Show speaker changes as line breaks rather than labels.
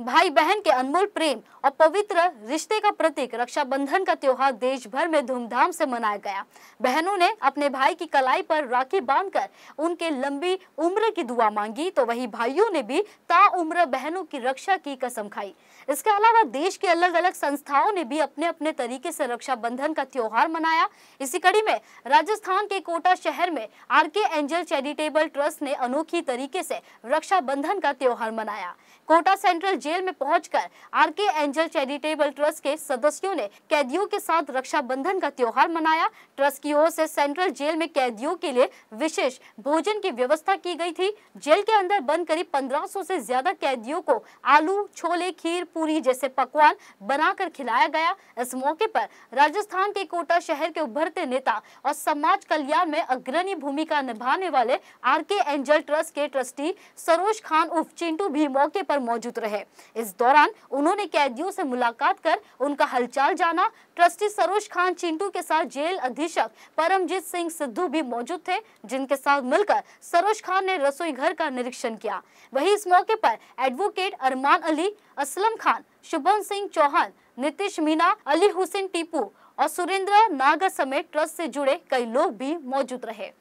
भाई बहन के अनमोल प्रेम और पवित्र रिश्ते का प्रतीक रक्षाबंधन का त्योहार देश भर में धूमधाम से मनाया गया बहनों ने अपने भाई की कलाई पर राखी बांधकर उनके लंबी उम्र की दुआ मांगी तो वही भाइयों ने भी ता उम्र बहनों की रक्षा की कसम खाई इसके अलावा देश के अलग अलग संस्थाओं ने भी अपने अपने तरीके से रक्षाबंधन का त्योहार मनाया इसी कड़ी में राजस्थान के कोटा शहर में are K angel charitable trust ने अनोखी तरीके से रक्षाबंधन का त्योहार मनाया कोटा सेंट्रल जेल में पहुंचकर आरके एंजल चैरिटेबल ट्रस्ट के सदस्यों ने कैदियों के साथ रक्षाबंधन का त्योहार मनाया ट्रस्ट की ओर से सेंट्रल जेल में कैदियों के लिए विशेष भोजन की व्यवस्था की गई थी जेल के अंदर बंद करीब 1500 से ज्यादा कैदियों को आलू छोले खीर पूरी जैसे पकवान बनाकर खिलाया गया इस मौके पर राजस्थान के कोटा शहर के उभरते नेता और समाज कल्याण में अग्रणी भूमिका निभाने वाले आर के एंजल ट्रस्ट के ट्रस्टी सरोज खान उफ चिंटू भी मौके पर मौजूद रहे इस दौरान उन्होंने कैदियों से मुलाकात कर उनका हलचाल जाना ट्रस्टी सरोज खान चिंटू के साथ जेल अधीक्षक परमजीत सिंह सिद्धू भी मौजूद थे जिनके साथ मिलकर सरोज खान ने रसोई घर का निरीक्षण किया वही इस मौके पर एडवोकेट अरमान अली असलम खान शुभम सिंह चौहान नीतीश मीना अली हुसैन टीपू और सुरेंद्र नागर समेत ट्रस्ट से जुड़े कई लोग भी मौजूद रहे